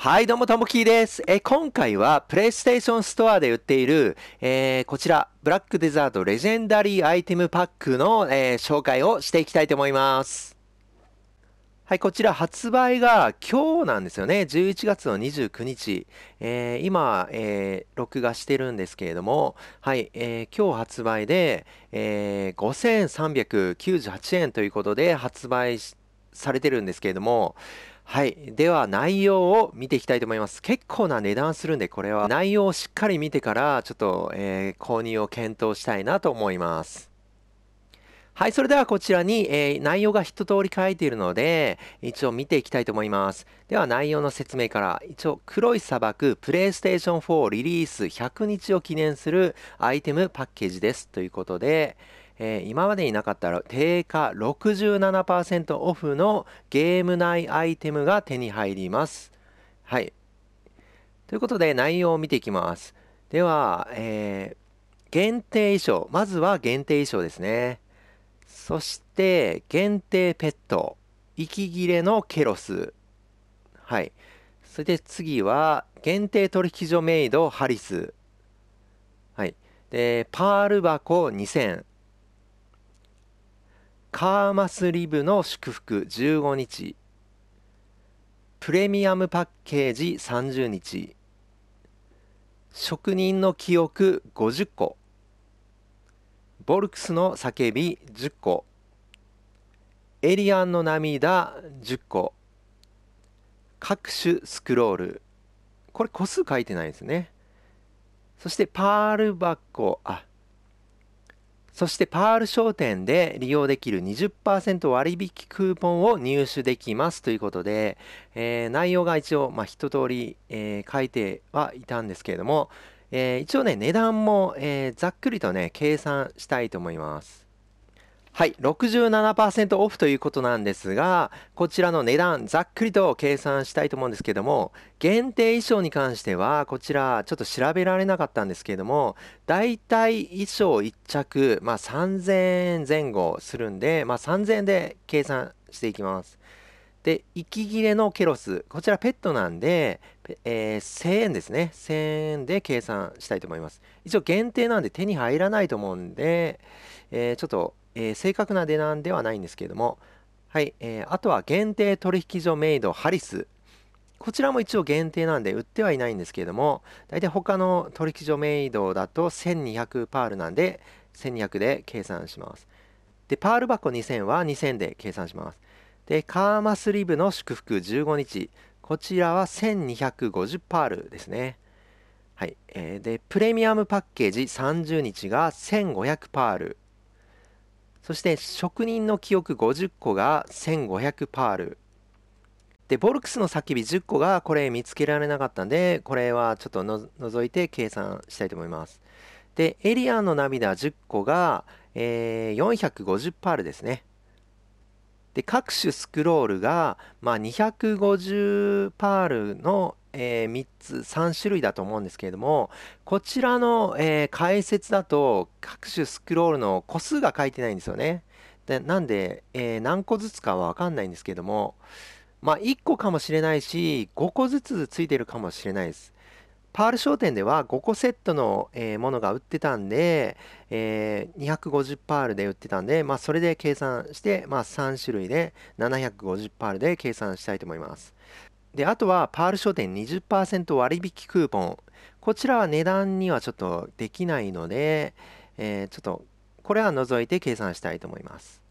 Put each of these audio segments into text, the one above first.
はい、どうも、ともきーです。え、今回は、プレイステーションストアで売っている、えー、こちら、ブラックデザートレジェンダリーアイテムパックの、えー、紹介をしていきたいと思います。はい、こちら発売が今日なんですよね。11月の29日。えー、今、えー、録画してるんですけれども、はい、えー、今日発売で、え5398円ということで発売されてるんですけれども、はい。では内容を見ていきたいと思います。結構な値段するんで、これは内容をしっかり見てから、ちょっと、えー、購入を検討したいなと思います。はい。それではこちらに、えー、内容が一通り書いているので、一応見ていきたいと思います。では内容の説明から、一応、黒い砂漠、プレイステーション4リリース100日を記念するアイテムパッケージです。ということで、えー、今までになかったら定価67%オフのゲーム内アイテムが手に入ります。はい。ということで内容を見ていきます。では、えー、限定衣装。まずは限定衣装ですね。そして、限定ペット。息切れのケロス。はい。そして次は、限定取引所メイドハリス。はい。で、パール箱2000。カーマスリブの祝福15日プレミアムパッケージ30日職人の記憶50個ボルクスの叫び10個エリアンの涙10個各種スクロールこれ個数書いてないですねそしてパール箱あそしてパール商店で利用できる20%割引クーポンを入手できますということで、えー、内容が一応、まあ、一通り、えー、書いてはいたんですけれども、えー、一応ね、値段も、えざっくりとね、計算したいと思います。はい、67%オフということなんですが、こちらの値段、ざっくりと計算したいと思うんですけども、限定衣装に関しては、こちら、ちょっと調べられなかったんですけども、大体衣装1着、まあ、3000円前後するんで、まあ、3000円で計算していきます。で、息切れのケロス、こちらペットなんで、えー、1000円ですね。1000円で計算したいと思います。一応限定なんで手に入らないと思うんで、えー、ちょっとえー、正確な値段ではないんですけれども、はい、えー、あとは限定取引所メイドハリス。こちらも一応限定なんで売ってはいないんですけれども、大体他の取引所メイドだと1200パールなんで、1200で計算します。で、パール箱2000は2000で計算します。で、カーマスリブの祝福15日、こちらは1250パールですね。はい。えー、で、プレミアムパッケージ30日が1500パール。そして職人の記憶50個が1500パールでボルクスの叫び10個がこれ見つけられなかったんでこれはちょっとの除いて計算したいと思いますでエリアンの涙10個が、えー、450パールですねで各種スクロールが、まあ、250パールのえー、3つ、3種類だと思うんですけれども、こちらの、えー、解説だと、各種スクロールの個数が書いてないんですよね。でなんで、えー、何個ずつかは分かんないんですけれども、まあ、1個かもしれないし、5個ずつついてるかもしれないです。パール商店では5個セットの、えー、ものが売ってたんで、えー、250パールで売ってたんで、まあ、それで計算して、まあ、3種類で750パールで計算したいと思います。で、あとは、パール書店20%割引クーポン。こちらは値段にはちょっとできないので、えー、ちょっと、これは除いて計算したいと思います。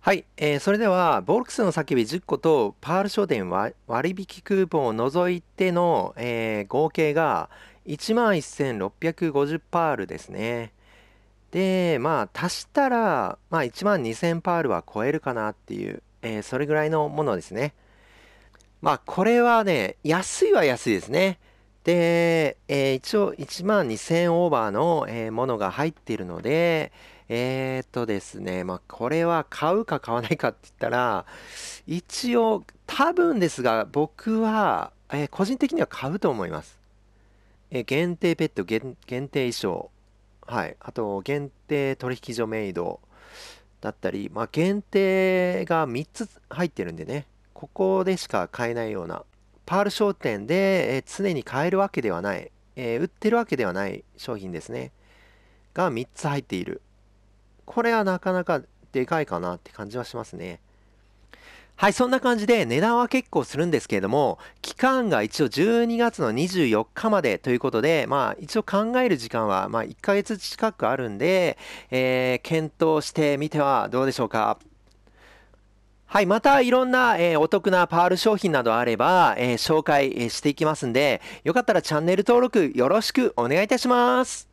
はい、えー、それでは、ボルクスの叫び10個と、パール書店割引クーポンを除いての、えー、合計が11,650パールですね。で、まあ、足したら、まあ、12,000パールは超えるかなっていう、えー、それぐらいのものですね。まあ、これはね、安いは安いですね。で、えー、一応1万2000オーバーの、えー、ものが入っているので、えー、っとですね、まあ、これは買うか買わないかって言ったら、一応、多分ですが、僕は、えー、個人的には買うと思います。えー、限定ペット限、限定衣装、はい、あと、限定取引所メイドだったり、まあ、限定が3つ入ってるんでね、ここでしか買えないような、パール商店で、え常に買えるわけではない、え売ってるわけではない商品ですね。が3つ入っている。これはなかなかでかいかなって感じはしますね。はい、そんな感じで値段は結構するんですけれども、期間が一応12月の24日までということで、まあ一応考える時間はま1ヶ月近くあるんで、えー、検討してみてはどうでしょうか。はい、またいろんな、えー、お得なパール商品などあれば、えー、紹介、していきますんで、よかったらチャンネル登録よろしくお願いいたします。